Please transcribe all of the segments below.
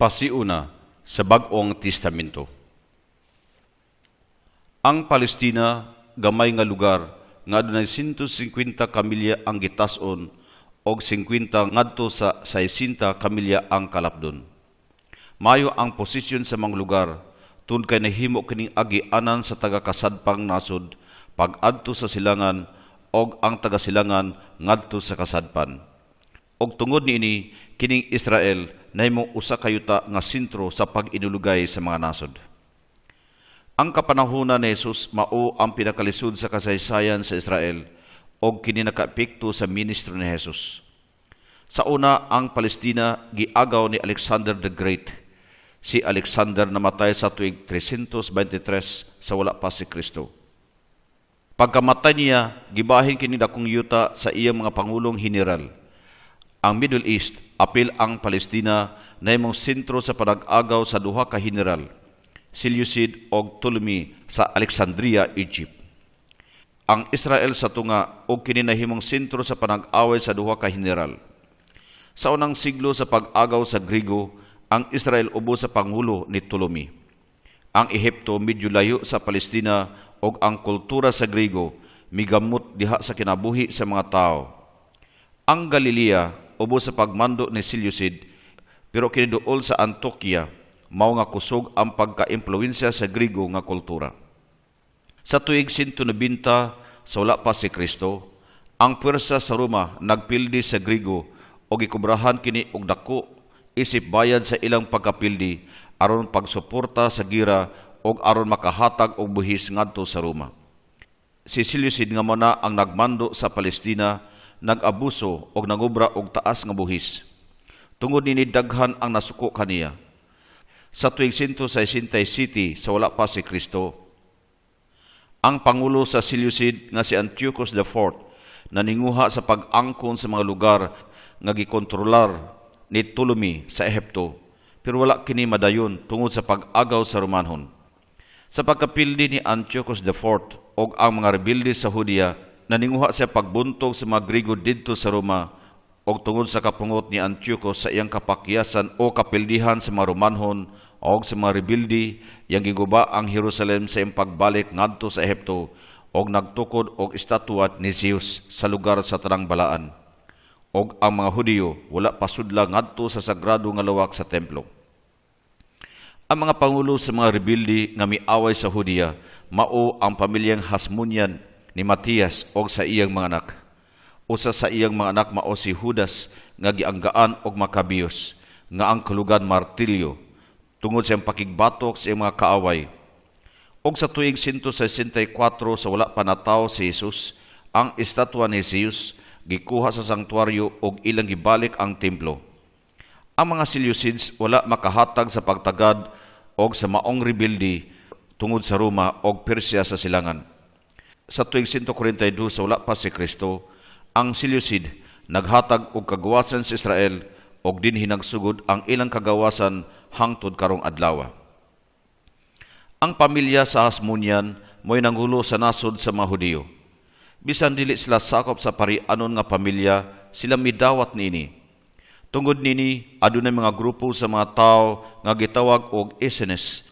pasiuna sa Bagong Testamento. Ang Palestina gamay nga lugar nga adunay 150 ka ang gitason og 50 ngadto sa 60 ka ang kalapdon. Mayo ang posisyon sa mga lugar tud kay nahimo kining agi anan sa taga-kasadpang nasod pag sa silangan og ang taga-silangan ngadto sa kasadpan. Og tungod ni ini, kining Israel naimo usa kayuta nga sentro sa pag-inulugay sa mga nasod. Ang kapanahuna ni Jesus mao ang pinakalisod sa kasaysayan sa Israel og kini nakaepekto sa ministro ni Jesus. Sa una ang Palestina giagaw ni Alexander the Great. Si Alexander namatay sa tuig 323 sa wala pa si Kristo. Pagkamatay niya, gibahin kini dakong yuta sa iyang mga pangulong general ang Middle East, apil ang Palestina na imong sentro sa panag-agaw sa duha ka general, Seleucid og Ptolemy sa Alexandria, Egypt. Ang Israel sa tunga og kini kininahimong sentro sa panag-away sa duha ka general. Sa unang siglo sa pag-agaw sa Grigo, ang Israel ubo sa pangulo ni Ptolemy. Ang Ehipto medyo layo sa Palestina og ang kultura sa Grigo migamot diha sa kinabuhi sa mga tao. Ang Galilea ubo sa pagmando ni Seleucid pero kiniduol sa Antioquia mao nga kusog ang pagka-impluwensya sa Grigo nga kultura. Sa tuig 190 sa wala pa si Kristo, ang pwersa sa Roma nagpildi sa Grigo o gikubrahan kini og dako isip bayad sa ilang pagkapildi aron pagsuporta sa gira o aron makahatag og buhis ngadto sa Roma. Si Seleucid nga muna ang nagmando sa Palestina nagabuso og nangubra og taas nga buhis. Tungod ni daghan ang nasuko kaniya. Sa tuig 160 City sa wala pa si Kristo. Ang Pangulo sa Seleucid nga si Antiochus IV naninguha sa pag-angkon sa mga lugar nga gikontrolar ni Ptolemy sa Ehipto pero wala kini madayon tungod sa pag-agaw sa Romanhon. Sa pagkapildi ni Antiochus IV og ang mga rebelde sa Hudiya naninguha siya pagbuntog sa mga Grigo didto sa Roma og tungod sa kapungot ni Antiochus sa iyang kapakyasan o kapildihan sa mga Romanhon o sa mga rebelde yang giguba ang Jerusalem sa iyang pagbalik ngadto sa Ehipto og nagtukod og estatwa ni Zeus sa lugar sa tarang balaan. Og ang mga Hudiyo wala pasudla ngadto sa sagrado nga lawak sa templo. Ang mga pangulo sa mga rebelde nga miaway sa Hudiya mao ang pamilyang Hasmonian ni Matias og sa iyang mga anak. Usa sa iyang mga anak mao si Judas nga gianggaan og makabiyos nga ang kulugan martilyo tungod sa pakigbatok sa mga kaaway. Og sa tuig 164 sa wala pa nataw si Jesus, ang estatwa ni Zeus gikuha sa sangtuaryo og ilang gibalik ang templo. Ang mga Seleucids wala makahatag sa pagtagad og sa maong rebelde tungod sa Roma og Persia sa silangan sa tuig 142 sa wala pa si Kristo, ang Seleucid naghatag og kagawasan sa si Israel og din hinagsugod ang ilang kagawasan hangtod karong adlaw. Ang pamilya sa Hasmonian mo'y nangulo sa nasod sa mga Hudiyo. Bisan dili sila sakop sa pari parianon nga pamilya, sila midawat nini. Tungod nini, adunay mga grupo sa mga tao nga gitawag og Essenes,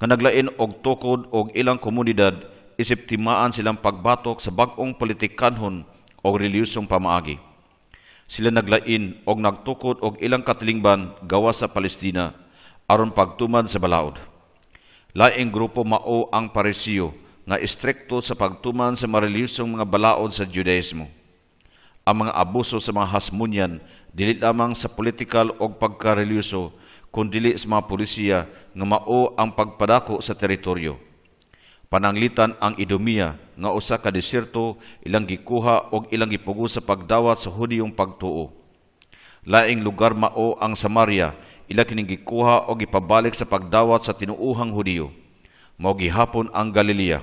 nga naglain og tukod og ilang komunidad isip timaan silang pagbatok sa bagong politikanhon o reliyosong pamaagi. Sila naglain o nagtukod og ilang katilingban gawa sa Palestina aron pagtuman sa balaod. Laing grupo mao ang parisiyo nga istrikto sa pagtuman sa mareliusong mga balaod sa Judaismo. Ang mga abuso sa mga hasmunyan dili lamang sa political o pagkareliyoso kundi sa mga polisiya nga mao ang pagpadako sa teritoryo Pananglitan ang Idumiya nga usa ka desierto ilang gikuha og ilang gipugo sa pagdawat sa Hudiyong pagtuo. Laing lugar mao ang Samaria ila kining gikuha og gipabalik sa pagdawat sa tinuuhang Hudiyo. Mao gihapon ang Galilea.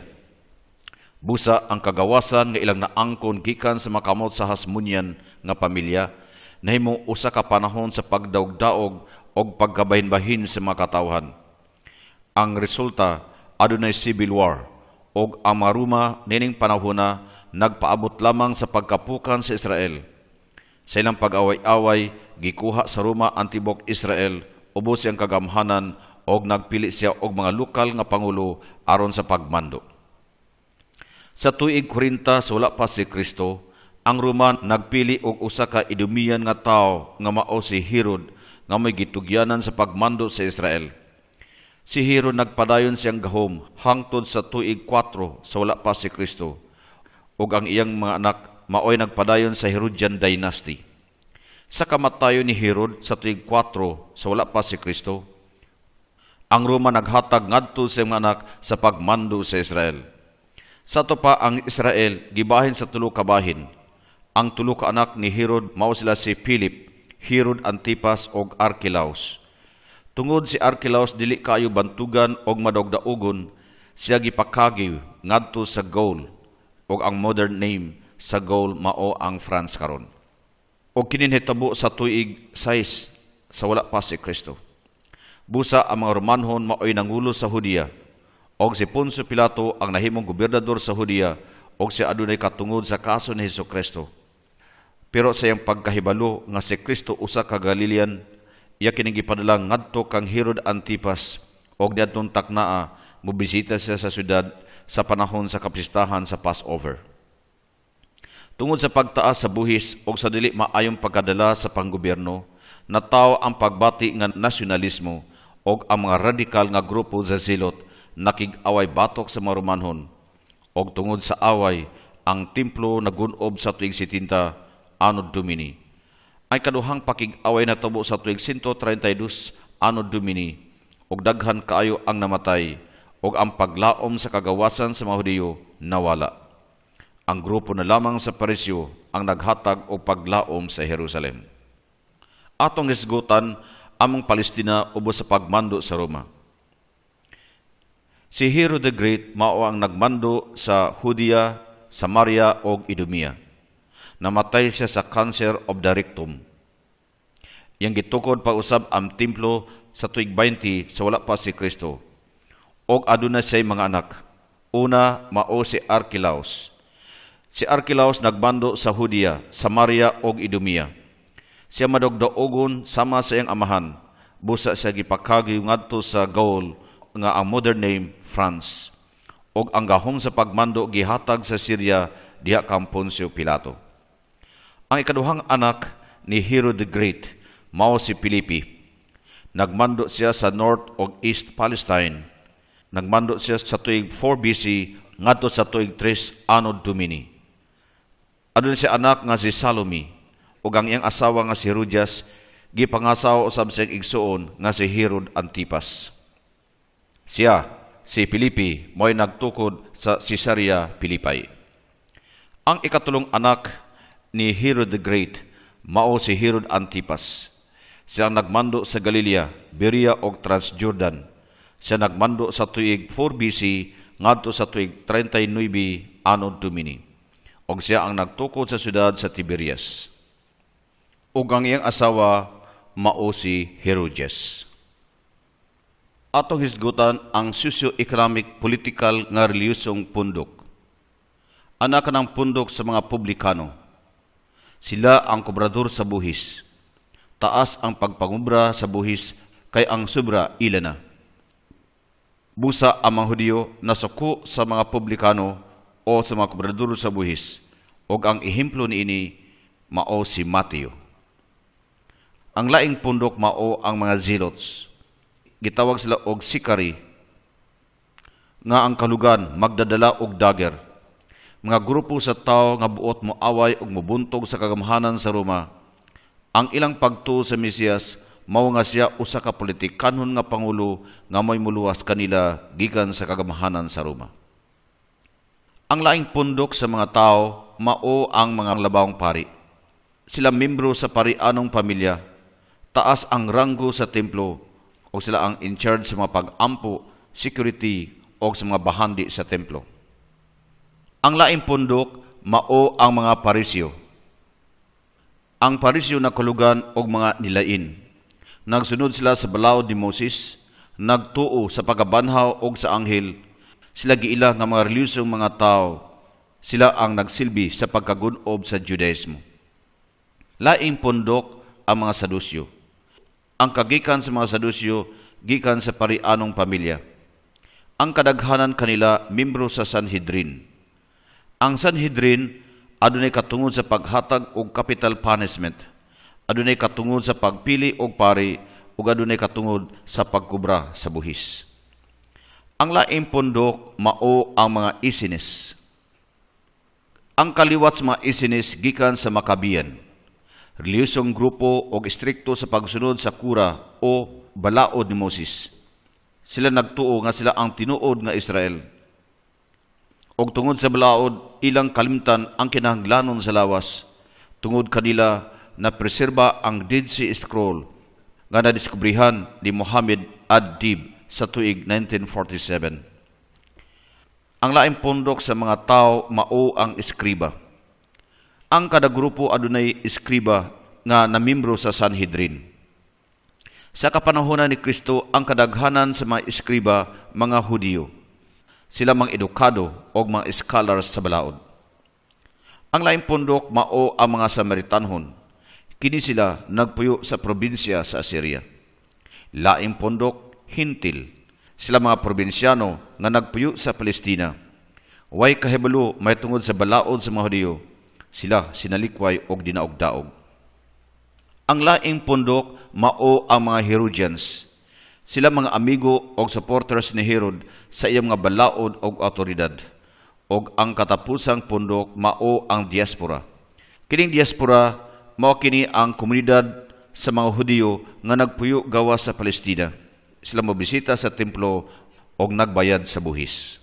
Busa ang kagawasan nga ilang naangkon gikan sa makamot sa Hasmunyan nga pamilya nahimo usa ka panahon sa pagdaog-daog og pagkabahin-bahin sa mga katawhan. Ang resulta adunay civil war og amaruma nining panahona nagpaabot lamang sa pagkapukan sa Israel. Sa ilang pag-away-away, gikuha sa Roma ang tibok Israel, ubos siyang kagamhanan og nagpili siya og mga lokal nga pangulo aron sa pagmando. Sa tuig 40 wala pa si Kristo, ang Roma nagpili og usa ka idumiyan nga tawo nga mao si Herod nga may gitugyanan sa pagmando sa Israel Si Hero nagpadayon siyang gahom hangtod sa tuig 4 sa wala pa si Kristo. Ug ang iyang mga anak maoy nagpadayon sa Herodian dynasty. Sa kamatayon ni Herod sa tuig 4 sa wala pa si Kristo, ang Roma naghatag ngadto sa mga anak sa pagmando sa Israel. Sa to pa ang Israel gibahin sa tulo ka bahin. Ang tulo ka anak ni Herod mao sila si Philip, Herod Antipas og Archelaus. Tungod si Archelaus dili kayo bantugan og madogdaogon siya gipakagiw ngadto sa Gaul og ang modern name sa Gaul mao ang France karon. Og kininhitabo sa tuig 6 sa wala pa si Kristo. Busa ang mga Romanhon maoy nangulo sa Hudiya og si Poncio Pilato ang nahimong gobernador sa Hudiya og si adunay katungod sa kaso ni Hesus Kristo. Pero sa iyang pagkahibalo nga si Kristo usa ka Galilean iya kining gipadalang ngadto kang Herod Antipas og niadtong taknaa mobisita siya sa syudad sa panahon sa kapistahan sa Passover. Tungod sa pagtaas sa buhis og sa dili maayong pagkadala sa panggobyerno, nataw ang pagbati nga nasyonalismo og ang mga radikal nga grupo sa silot nakig-away batok sa marumanhon Og tungod sa away ang templo nagunob sa tuig 70 anod Domini ay kaduhang pakig-away na tubo sa tuig 132 ano Domini og daghan kaayo ang namatay og ang paglaom sa kagawasan sa mga Hudiyo nawala. Ang grupo na lamang sa Parisyo ang naghatag og paglaom sa Jerusalem. Atong isgutan among Palestina ubos sa pagmando sa Roma. Si Hero the Great mao ang nagmando sa Hudia, Samaria ug Idumea namatay siya sa cancer of the rectum. Yang gitukod pa usab ang templo sa tuig 20 sa wala pa si Kristo. Og aduna siya mga anak. Una, mao si Arkilaus. Si Arkilaus nagbando sa Hudia, Samaria og Idumia. Siya madogdoogon sama sa iyang amahan. Busa siya gipakagi ngadto sa Gaul nga ang modern name France og ang gahom sa pagmando gihatag sa Syria diha kampon si Pilato. Ang ikaduhang anak ni Herod the Great, mao si Pilipi. Nagmando siya sa North o East Palestine. Nagmando siya sa tuig 4 BC ngadto sa tuig 3 anno Domini. Adun siya anak nga si Salome ug ang iyang asawa nga si Herodias gipangasaw usab sa igsuon nga si Herod Antipas. Siya si Pilipi mao'y nagtukod sa Caesarea Philippi. Ang ikatulong anak ni Herod the Great, mao si Herod Antipas. Siya nagmando sa Galilea, Berea o Transjordan. Siya nagmando sa tuig 4 BC ngadto sa tuig 39 anon tumini. Og siya ang nagtukod sa syudad sa Tiberias. Ug ang iyang asawa mao si Herodias. Atong hisgutan ang socio-economic, political nga reliyosong pundok. Anak ng pundok sa mga publikano sila ang kubrador sa buhis. Taas ang pagpangubra sa buhis, kay ang sobra ila na. Busa ang mga Hudyo na suko sa mga publikano o sa mga kubrador sa buhis, o ang ihimplo ni ini, mao si Mateo. Ang laing pundok mao ang mga zealots. Gitawag sila og sikari, nga ang kalugan magdadala og dagger mga grupo sa tao nga buot mo away ug mubuntog sa kagamhanan sa Roma. Ang ilang pagtuo sa Mesiyas mao nga siya usa ka politikanhon nga pangulo nga may muluwas kanila gikan sa kagamhanan sa Roma. Ang laing pundok sa mga tao mao ang mga labawng pari. Sila membro sa parianong pamilya, taas ang ranggo sa templo o sila ang in charge sa mga pag-ampo, security o sa mga bahandi sa templo. Ang laing pundok, mao ang mga parisyo. Ang parisyo na kulugan og mga nilain. Nagsunod sila sa balaod ni Moses, nagtuo sa pagabanhaw og sa anghel. Sila giila nga mga reliyosong mga tao. Sila ang nagsilbi sa pagkagunob sa Judaismo. Laing pundok ang mga sadusyo. Ang kagikan sa mga sadusyo, gikan sa parianong pamilya. Ang kadaghanan kanila, membro sa Sanhedrin ang Sanhedrin adunay katungod sa paghatag og capital punishment. Adunay katungod sa pagpili og pari ug adunay katungod sa pagkubra sa buhis. Ang laing pundok mao ang mga isinis. Ang kaliwat sa mga isinis gikan sa makabiyan. Reliyosong grupo o istrikto sa pagsunod sa kura o balaod ni Moses. Sila nagtuo nga sila ang tinuod nga Israel og tungod sa balaod ilang kalimtan ang kinahanglanon sa lawas tungod kanila na preserba ang Dead Sea Scroll nga nadiskubrihan ni Muhammad Ad-Dib sa tuig 1947. Ang laing pundok sa mga tao mao ang eskriba. Ang kada grupo adunay eskriba nga namimro sa Sanhedrin. Sa kapanahonan ni Kristo, ang kadaghanan sa mga eskriba, mga Hudiyo sila mga edukado o mga scholars sa balaod. Ang laing pundok mao ang mga Samaritanhon, kini sila nagpuyo sa probinsya sa Assyria. Laing pundok, hintil, sila mga probinsyano nga nagpuyo sa Palestina. Way kahibalo may tungod sa balaod sa mga Hudiyo, sila sinalikway og dinaog-daog. Ang laing pundok mao ang mga Herodians, sila mga amigo o supporters ni Herod sa iyang mga balaod o autoridad. O ang katapusang pundok mao ang diaspora. Kining diaspora, mao kini ang komunidad sa mga Hudiyo nga nagpuyo gawa sa Palestina. Sila mabisita sa templo o nagbayad sa buhis.